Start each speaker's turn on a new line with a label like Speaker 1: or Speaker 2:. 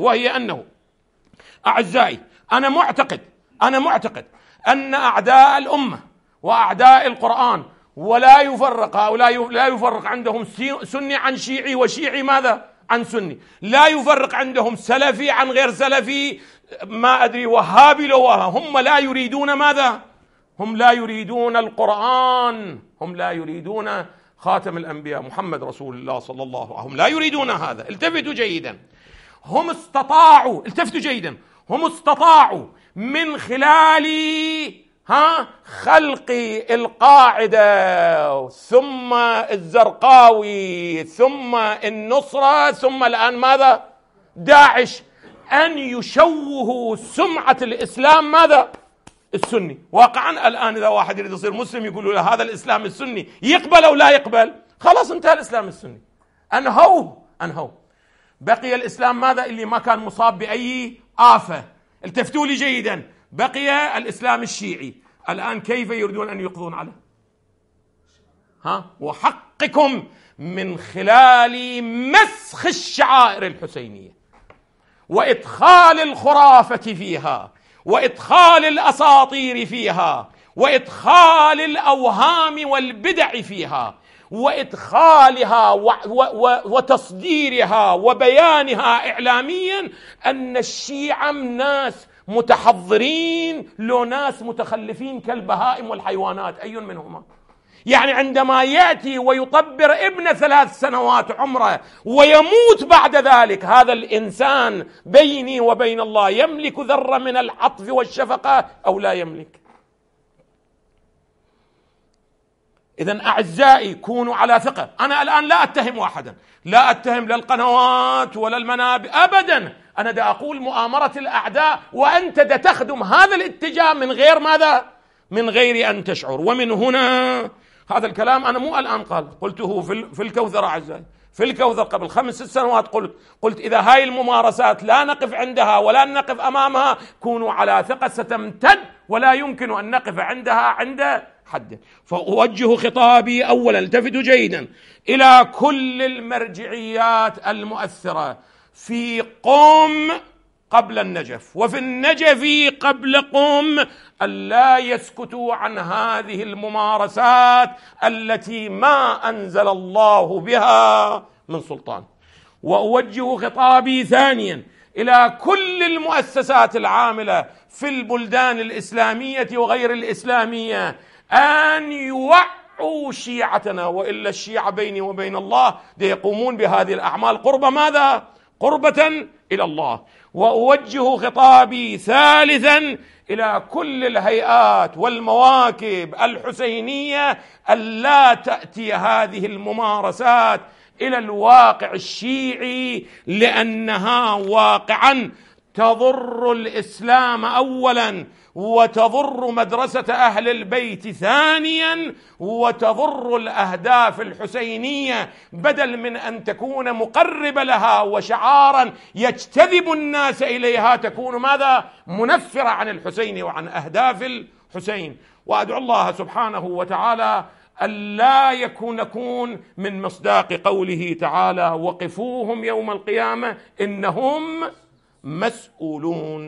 Speaker 1: وهي انه اعزائي انا معتقد انا معتقد ان اعداء الامه واعداء القران ولا يفرق هؤلاء لا يفرق عندهم سني عن شيعي وشيعي ماذا عن سني لا يفرق عندهم سلفي عن غير سلفي ما ادري وهابي لو هم لا يريدون ماذا هم لا يريدون القران هم لا يريدون خاتم الانبياء محمد رسول الله صلى الله عليه وسلم لا يريدون هذا التفتوا جيدا هم استطاعوا التفتوا جيدا هم استطاعوا من خلال ها خلق القاعدة ثم الزرقاوي ثم النصرة ثم الآن ماذا داعش أن يشوهوا سمعة الإسلام ماذا السني واقعا الآن إذا واحد يريد يصير مسلم يقولوا له هذا الإسلام السني يقبل أو لا يقبل خلاص انتهى الإسلام السني أنهوه أنهوه بقي الاسلام ماذا اللي ما كان مصاب باي افه التفتوا لي جيدا بقي الاسلام الشيعي الان كيف يريدون ان يقضون عليه ها وحقكم من خلال مسخ الشعائر الحسينيه وادخال الخرافه فيها وادخال الاساطير فيها وادخال الاوهام والبدع فيها وادخالها و و وتصديرها وبيانها اعلاميا ان الشيعه ناس متحضرين لو ناس متخلفين كالبهائم والحيوانات اي منهما يعني عندما ياتي ويطبر ابن ثلاث سنوات عمره ويموت بعد ذلك هذا الانسان بيني وبين الله يملك ذره من العطف والشفقه او لا يملك إذا أعزائي كونوا على ثقة أنا الآن لا أتهم أحدا لا أتهم لا القنوات ولا المنابر أبدا أنا دا أقول مؤامرة الأعداء وأنت دا تخدم هذا الاتجاه من غير ماذا من غير أن تشعر ومن هنا هذا الكلام أنا مو الآن قال قلته في الكوثر أعزائي في الكوثر قبل خمس ست سنوات قلت قلت إذا هاي الممارسات لا نقف عندها ولا نقف أمامها كونوا على ثقة ستمتد ولا يمكن أن نقف عندها عند حد فأوجه خطابي أولا التفتوا جيدا إلى كل المرجعيات المؤثرة في قم قبل النجف وفي النجف قبل قم ألا يسكتوا عن هذه الممارسات التي ما أنزل الله بها من سلطان وأوجه خطابي ثانيا إلى كل المؤسسات العاملة في البلدان الإسلامية وغير الإسلامية أن يوعوا شيعتنا وإلا الشيعة بيني وبين الله يقومون بهذه الأعمال قرب ماذا؟ قربة إلى الله وأوجه خطابي ثالثا إلى كل الهيئات والمواكب الحسينية ألا تأتي هذه الممارسات الى الواقع الشيعي لانها واقعا تضر الاسلام اولا وتضر مدرسه اهل البيت ثانيا وتضر الاهداف الحسينيه بدل من ان تكون مقربه لها وشعارا يجتذب الناس اليها تكون ماذا منفره عن الحسين وعن اهداف الحسين وادعو الله سبحانه وتعالى ألا يكون نكون من مصداق قوله تعالى وقفوهم يوم القيامة إنهم مسؤولون